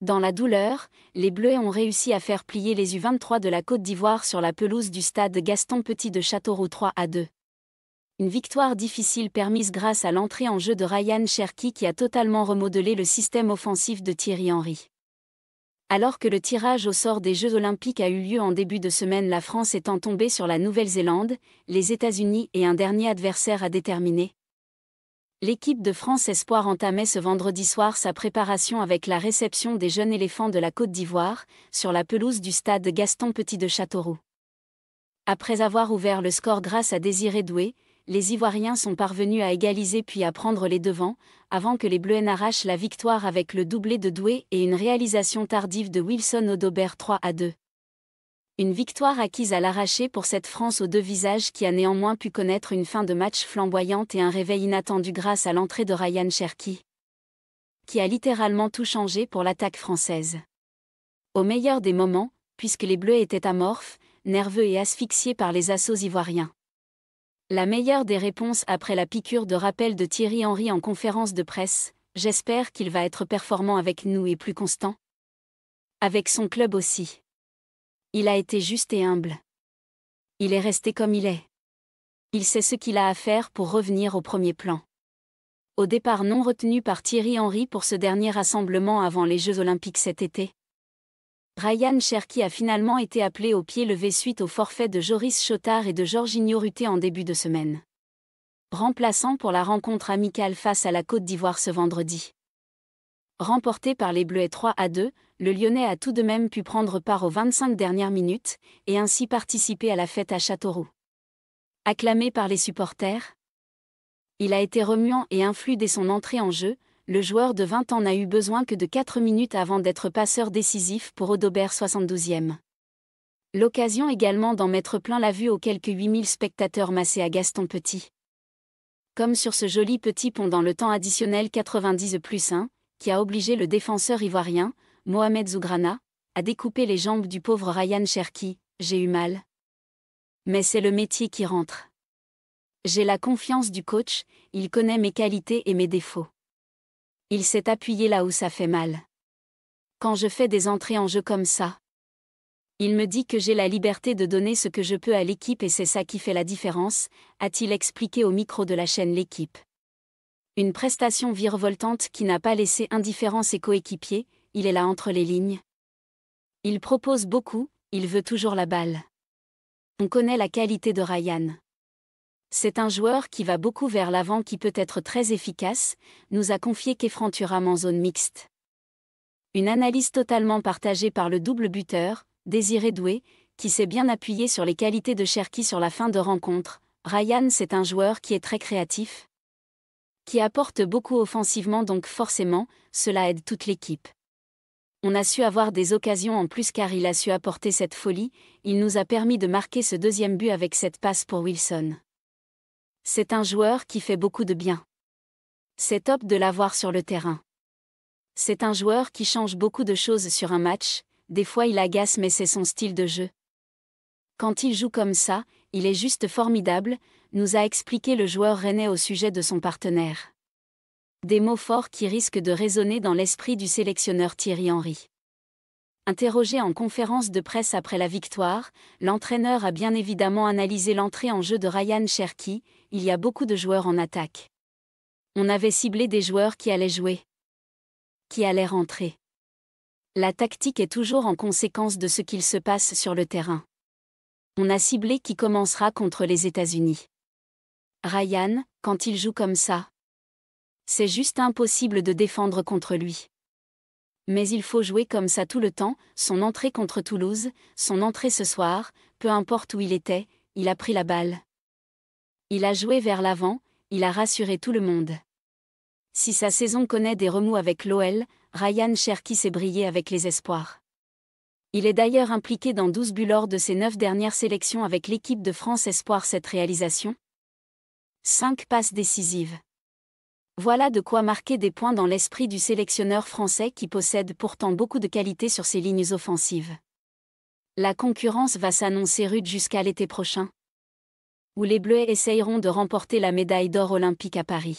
Dans la douleur, les Bleus ont réussi à faire plier les U23 de la Côte d'Ivoire sur la pelouse du stade Gaston Petit de Châteauroux 3 à 2. Une victoire difficile permise grâce à l'entrée en jeu de Ryan Cherki qui a totalement remodelé le système offensif de Thierry Henry. Alors que le tirage au sort des Jeux olympiques a eu lieu en début de semaine, la France étant tombée sur la Nouvelle-Zélande, les États-Unis et un dernier adversaire à déterminer, L'équipe de France Espoir entamait ce vendredi soir sa préparation avec la réception des jeunes éléphants de la Côte d'Ivoire, sur la pelouse du stade Gaston Petit de Châteauroux. Après avoir ouvert le score grâce à Désiré Doué, les Ivoiriens sont parvenus à égaliser puis à prendre les devants, avant que les Bleus arrachent la victoire avec le doublé de Doué et une réalisation tardive de Wilson Odobert 3 à 2. Une victoire acquise à l'arraché pour cette France aux deux visages qui a néanmoins pu connaître une fin de match flamboyante et un réveil inattendu grâce à l'entrée de Ryan Cherky. qui a littéralement tout changé pour l'attaque française. Au meilleur des moments, puisque les Bleus étaient amorphes, nerveux et asphyxiés par les assauts ivoiriens. La meilleure des réponses après la piqûre de rappel de Thierry Henry en conférence de presse, j'espère qu'il va être performant avec nous et plus constant. Avec son club aussi. Il a été juste et humble. Il est resté comme il est. Il sait ce qu'il a à faire pour revenir au premier plan. Au départ non retenu par Thierry Henry pour ce dernier rassemblement avant les Jeux olympiques cet été, Ryan Cherky a finalement été appelé au pied levé suite au forfait de Joris Chotard et de Georges Ignoruté en début de semaine. Remplaçant pour la rencontre amicale face à la Côte d'Ivoire ce vendredi. Remporté par les Bleus 3 à 2, le Lyonnais a tout de même pu prendre part aux 25 dernières minutes et ainsi participer à la fête à Châteauroux. Acclamé par les supporters, il a été remuant et influent dès son entrée en jeu, le joueur de 20 ans n'a eu besoin que de 4 minutes avant d'être passeur décisif pour Audobert 72e. L'occasion également d'en mettre plein la vue aux quelques 8000 spectateurs massés à Gaston Petit. Comme sur ce joli petit pont dans le temps additionnel 90 plus 1, qui a obligé le défenseur ivoirien, Mohamed Zougrana, à découper les jambes du pauvre Ryan Cherki, j'ai eu mal. Mais c'est le métier qui rentre. J'ai la confiance du coach, il connaît mes qualités et mes défauts. Il s'est appuyé là où ça fait mal. Quand je fais des entrées en jeu comme ça, il me dit que j'ai la liberté de donner ce que je peux à l'équipe et c'est ça qui fait la différence, a-t-il expliqué au micro de la chaîne L'équipe. Une prestation virevoltante qui n'a pas laissé indifférent ses coéquipiers, il est là entre les lignes. Il propose beaucoup, il veut toujours la balle. On connaît la qualité de Ryan. C'est un joueur qui va beaucoup vers l'avant qui peut être très efficace, nous a confié Kefran en zone mixte. Une analyse totalement partagée par le double buteur, Désiré Doué, qui s'est bien appuyé sur les qualités de Cherki sur la fin de rencontre. Ryan c'est un joueur qui est très créatif, qui apporte beaucoup offensivement donc forcément, cela aide toute l'équipe. On a su avoir des occasions en plus car il a su apporter cette folie, il nous a permis de marquer ce deuxième but avec cette passe pour Wilson. C'est un joueur qui fait beaucoup de bien. C'est top de l'avoir sur le terrain. C'est un joueur qui change beaucoup de choses sur un match, des fois il agace mais c'est son style de jeu. Quand il joue comme ça, il est juste formidable, nous a expliqué le joueur rennais au sujet de son partenaire. Des mots forts qui risquent de résonner dans l'esprit du sélectionneur Thierry Henry. Interrogé en conférence de presse après la victoire, l'entraîneur a bien évidemment analysé l'entrée en jeu de Ryan Cherky, il y a beaucoup de joueurs en attaque. On avait ciblé des joueurs qui allaient jouer. Qui allaient rentrer. La tactique est toujours en conséquence de ce qu'il se passe sur le terrain. On a ciblé qui commencera contre les États-Unis. Ryan, quand il joue comme ça. C'est juste impossible de défendre contre lui. Mais il faut jouer comme ça tout le temps, son entrée contre Toulouse, son entrée ce soir, peu importe où il était, il a pris la balle. Il a joué vers l'avant, il a rassuré tout le monde. Si sa saison connaît des remous avec l'OL, Ryan Cherki s'est brillé avec les espoirs. Il est d'ailleurs impliqué dans 12 buts lors de ses 9 dernières sélections avec l'équipe de France Espoir cette réalisation, 5 passes décisives. Voilà de quoi marquer des points dans l'esprit du sélectionneur français qui possède pourtant beaucoup de qualités sur ses lignes offensives. La concurrence va s'annoncer rude jusqu'à l'été prochain, où les Bleus essayeront de remporter la médaille d'or olympique à Paris.